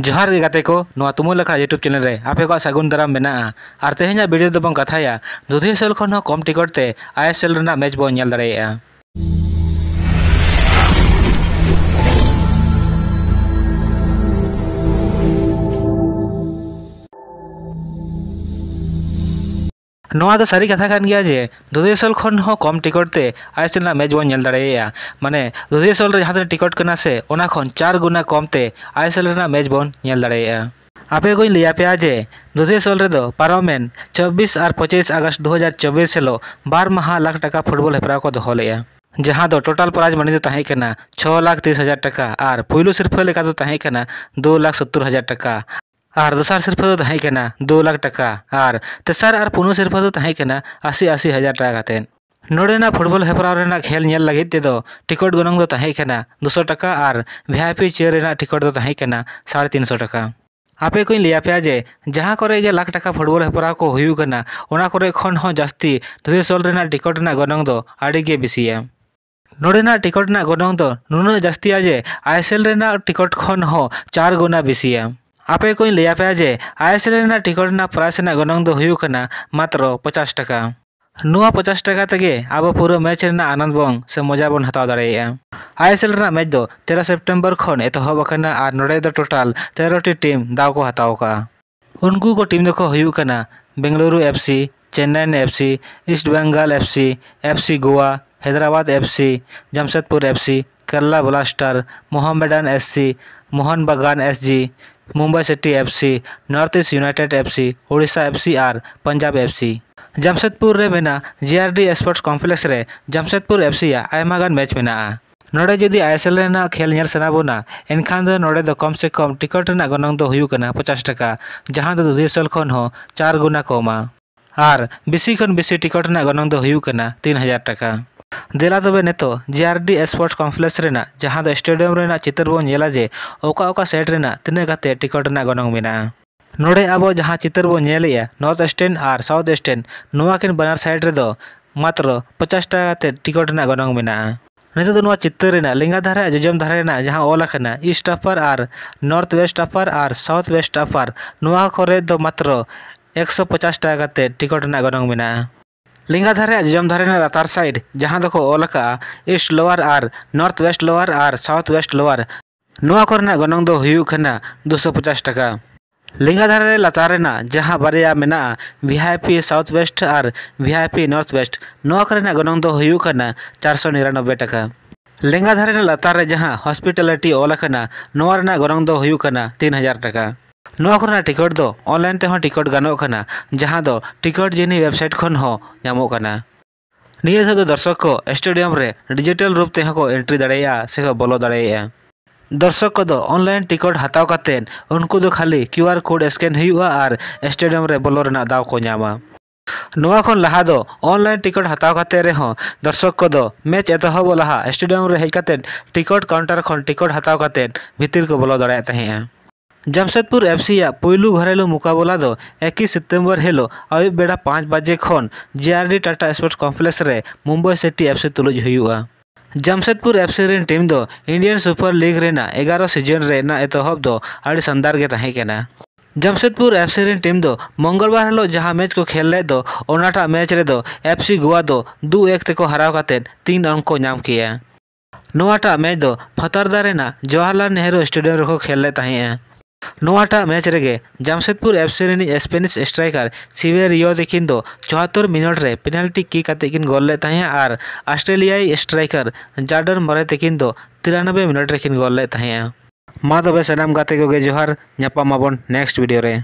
ᱡᱚᱦᱟᱨ ᱜᱮ ᱜᱟᱛᱮ ᱠᱚ ᱱᱚᱣᱟ ᱛᱩᱢᱟᱹᱞ ᱟᱠᱷᱲᱟ ᱤᱭᱩᱴᱩᱵ ᱪᱮᱱᱮᱞ ᱨᱮ ᱟᱯᱮ ᱠᱚᱣᱟᱜ ᱥᱟᱹᱜᱩᱱ ᱫᱟᱨᱟᱢ ᱢᱮᱱᱟᱜᱼᱟ ᱟᱨ ᱛᱮᱦᱮᱧᱟᱜ ᱵᱷᱤᱰᱤᱭᱳ ᱨᱮᱫᱚ ᱵᱚᱱ ᱠᱟᱛᱷᱟᱭᱟ ᱫᱩᱫᱷᱤᱭᱟᱹᱥᱮᱞ ᱠᱷᱚᱱ ᱦᱚᱸ ᱠᱚᱢ ᱴᱤᱠᱚᱴ ᱛᱮ ᱟᱭᱮᱥᱮᱞ ᱨᱮᱱᱟᱜ ᱢᱮᱪ ᱵᱚᱱ ᱧᱮᱞ ᱫᱟᱲᱮᱭᱟᱜᱼᱟ ना तो सारी कथा कान गया दुधेसल कम टिकटते आईसल मेज बन दाड़ा माने दुधेसल टिकट कर से चार गुना कमते आईसल मेज बन दाड़ा आपे को लियापे दुधेसल पारमें चौबीस और पचिस आगस्ट दो हजार चौबीस हिलो बार महा लाख टाका फुटबल हेपरा को दह ले जहाँ दो टोटल प्राइज मनी छः लाख तीस हजार टाका और पुलु सिरफा लेकर दो लाख सत्तर हजार टाका और ᱫᱚᱥᱟᱨ ᱥᱤᱨᱯᱟᱹ ᱫᱚ दो लाख ᱫᱩ और तेसार और पुनः ᱟᱨ ᱯᱩᱱ आशी आशी हजार ᱠᱟᱱᱟ ᱟᱥᱤ फुटबल हेपरा खेल नल लगे तेदो टिकट गनंग दो तहे केना 200 टका और चेयर टिकट दो साढ़े तीन सौ टाका आपे को लिया पे जे जहां करे लाख टाका फुटबल हेपरा को होना खन जास्ती धुरे सोल टिकट रेना गनंग दो टिकट रेना गनंग दो नुनो जास्ती आजे आईएसएल टिकट खन हो गुना बेसिया ᱟᱯᱮ ᱠᱚᱧ ᱞᱟᱹᱭ ᱟᱯᱮᱭᱟ ᱡᱮ ᱟᱭᱮᱥᱮᱞ ᱨᱮᱱᱟᱜ ᱴᱤᱠᱚᱴ ᱨᱮᱱᱟᱜ ᱯᱨᱟᱭᱤᱥ ᱨᱮᱱᱟᱜ ᱜᱚᱱᱚᱝ ᱫᱚ ᱦᱩᱭᱩᱜ ᱠᱟᱱᱟ ᱢᱟᱛᱨᱚ ᱯᱚᱪᱟᱥ ᱴᱟᱠᱟ ᱱᱚᱣᱟ ᱯᱚᱪᱟᱥ ᱴᱟᱠᱟ ᱛᱮᱜᱮ ᱟᱵᱚ ᱯᱩᱨᱟᱹ ᱢᱮᱪ ᱨᱮᱱᱟᱜ ᱟᱱᱚᱱᱫ ᱵᱚᱱ ᱥᱮ ᱢᱚᱡᱟ ᱵᱚᱱ ᱦᱟᱛᱟᱣ ᱫᱟᱲᱮᱭᱟᱜᱼᱟ ᱟᱭᱮᱥᱮᱞ ᱨᱮᱱᱟᱜ ᱢᱮᱪ ᱫᱚ ᱛᱮᱨᱚ ᱥᱮᱯᱴᱮᱢᱵᱚᱨ ᱠᱷᱚᱱ ᱮᱛᱚᱦᱚᱵ ᱟᱠᱟᱱᱟ ᱟᱨ ᱱᱚᱰᱮ ᱫᱚ ᱴᱳᱴᱟᱞ ᱛᱮᱨᱚᱴᱤ ᱴᱤᱢ ᱫᱟᱣ ᱠᱚ ᱦᱟᱛᱟᱣ ᱟᱠᱟᱜᱼᱟ उनको को टीम देखो हुई Bengaluru F C Chennai F C East Bengal F C F C Goa Hyderabad F C Jamshedpur F C Kerala blaster Mohammedan SC Mohan Bagan G Mumbai city FC north east united FC Odisha FC और पंजाब एफसी जमशेदपुर रे मेना जीआरडी स्पोर्ट्स कॉम्प्लेक्स रे जमशेदपुर एफसी या आयमागन मैच में नोड़े जुदी आई एस एल खेल नल सेना एनखान कम से कम ticket गनंग पचास टाका जहां दुधेसल चार गुना कमा और बसी खन बसी टिकट गनंग तीन हजार टाका ᱫᱮᱞᱟ ᱛᱚᱵᱮ ᱱᱤᱛᱚᱜ ᱡᱮᱟᱨᱰᱤ ᱥᱯᱳᱨᱴᱥ ᱠᱚᱢᱯᱞᱮᱠᱥ ᱨᱮᱱᱟᱜ ᱡᱟᱦᱟᱸ ᱫᱚ ᱥᱴᱮᱰᱤᱭᱟᱢ ᱨᱮᱱᱟᱜ ᱪᱤᱛᱟᱹᱨ ᱵᱚᱱ ᱧᱮᱞᱟ ᱡᱮ ᱚᱠᱟ ᱚᱠᱟ ᱥᱮᱴ ᱨᱮᱱᱟᱜ ᱛᱤᱱᱟᱹᱜ ᱠᱟᱛᱮ ᱴᱤᱠᱚᱴ ᱨᱮᱱᱟᱜ ᱜᱚᱱᱚᱝ ᱢᱮᱱᱟᱜᱼᱟ ᱱᱚᱰᱮ ᱟᱵᱚ ᱡᱟᱦᱟᱸ ᱪᱤᱛᱟᱹᱨ ᱵᱚᱱ ᱧᱮᱞᱮᱜᱼᱟ ᱱᱚᱨᱛᱷ ᱥᱴᱮᱱ ᱟᱨ ᱥᱟᱣᱩᱛᱷ ᱥᱴᱮᱱ ᱱᱚᱣᱟ ᱠᱤᱱ ᱵᱟᱱᱟᱨ ᱥᱟᱭᱤᱰ ᱨᱮᱫᱚ ᱢᱟᱛᱨᱚ ᱯᱚᱪᱟᱥ ᱴᱟᱠᱟ ᱠᱟᱛᱮ ᱴᱤᱠᱚᱴ ᱨᱮᱱᱟᱜ ᱜᱚᱱᱚᱝ ᱢᱮᱱᱟᱜᱼᱟ ᱱᱤᱛᱚᱜ ᱫᱚ ᱱᱚᱣᱟ ᱪᱤᱛᱟᱹᱨ ᱨᱮᱱᱟᱜ ᱞᱮᱸᱜᱟ ᱫᱷᱟᱨᱮ ᱡᱚᱡᱚᱢ ᱫᱷᱟᱨᱮ ᱨᱮᱱᱟᱜ ᱡᱟᱦᱟᱸ ᱚᱞ ᱟᱠᱟᱱᱟ ᱤᱥᱴ ᱟᱯᱟᱨ ᱟᱨ ᱱᱚᱨᱛᱷ ᱳᱭᱮᱥᱴ ᱟᱯᱟᱨ ᱟᱨ ᱥᱟᱣᱩᱛᱷ ᱳᱭᱮᱥᱴ ᱟᱯᱟᱨ ᱱᱚᱣᱟ ᱠᱚᱨᱮ ᱫᱚ ᱢᱟᱛᱨᱚ ᱮᱠᱥᱚ ᱯᱚᱪᱟᱥ ᱴᱟᱠᱟ ᱠᱟᱛᱮ ᱴᱤᱠᱚᱴ ᱨᱮᱱᱟᱜ ᱜᱚᱱᱚᱝ ᱢᱮᱱᱟᱜᱼᱟ लिंगाधर जमधर लतार सैड जहाँ दो ओलक इस्ट लोअर और नर्थ वेस्ट लोअर और साउथ वेस्ट लोअर नुआ को गनंग दोशो पचास टा लिंगाधर लतार जहाँ बारे में भि आई पी साउथ वेस्ट और भि आई पी नर्थ वेस्ट नुआ को गनंग दो सौ निरानबे टा लेंगाधर लतार जहाँ हॉस्पिटलिटी ओलकना गनंग दो तीन हजार टका ᱱᱚᱣᱟ ᱠᱚᱨᱮᱱᱟᱜ ᱴᱤᱠᱤᱴ ᱫᱚ ᱚᱱᱞᱟᱭᱤᱱ ᱛᱮᱦᱚᱸ ᱴᱤᱠᱤᱴ ᱜᱟᱱᱚᱜ ᱠᱟᱱᱟ ᱡᱟᱦᱟᱸ ᱫᱚ ᱴᱤᱠᱤᱴ ᱡᱮᱱᱤ ᱳᱭᱮᱵᱥᱟᱭᱤᱴ ᱠᱷᱚᱱ ᱦᱚᱸ ᱧᱟᱢᱚᱜ ᱠᱟᱱᱟ ᱱᱤᱭᱟᱹ ᱫᱷᱟᱣ ᱫᱚ ᱫᱚᱨᱥᱚᱠ ᱠᱚ ᱥᱴᱮᱰᱤᱭᱟᱢ ᱨᱮ ᱰᱤᱡᱤᱴᱟᱞ ᱨᱩᱯ ᱛᱮᱦᱚᱸ ᱠᱚ ᱮᱱᱴᱨᱤ ᱫᱟᱲᱮᱭᱟᱜᱼᱟ ᱥᱮ ᱠᱚ ᱵᱚᱞᱚ ᱫᱟᱲᱮᱭᱟᱜᱼᱟ दर्शक को ऑनलाइन टिकट हताव कतेन उनको दो खाली क्यूआर कोड स्कैन हुआ और स्टेडियम रे बोलो रना दाव को नामा नवा खन लहा दो ऑनलाइन टिकट हताव कते रेहो दर्शक को मैच एतहब लहा स्टेडियम रे हेज कतेन टिकट काउंटर खन टिकट हताव कतेन भितर को बोलो दड़े तहें जमशेदपुर सी पोलू घरेलू मुकाबला दो 21 सितंबर हिलो आयुब बेड़ा पाँच बजे खन डी टाटा स्पोर्ट्स कॉम्प्लेक्स रे मुंबई सिटी एफसी तुलुज हुआ जमशेदपुर एफसी सी टीम दो इंडियन सुपर लीग रेना एगारो सीजन रेना एतहब दो आड़ी संदार के तहे केना जमशेदपुर एफसी सी टीम दो मंगलवार हिलो जहां मैच को खेल ले दो ओनाटा मैच रे दो एफसी गोवा दो एक 1 को हराव करते तीन अंक को नाम किया नोआटा मैच दो फतरदा रेना जवाहरलाल नेहरू स्टेडियम रे को खेल ले तहे नवाटा मैच रे जमशेदपुर एफ सी रिनी स्पेनिश स्ट्राइकर सीवेरियोदेकिन चौहत्तर मिनट रे पेनाल्टी की किन गोल ले आर ऑस्ट्रेलिया स्ट्राइकर जार्डन मरे तेकिन तिरानब्बे मिनट रेकिन गोल ले तब सामगे जोहार नेक्स्ट वीडियो रे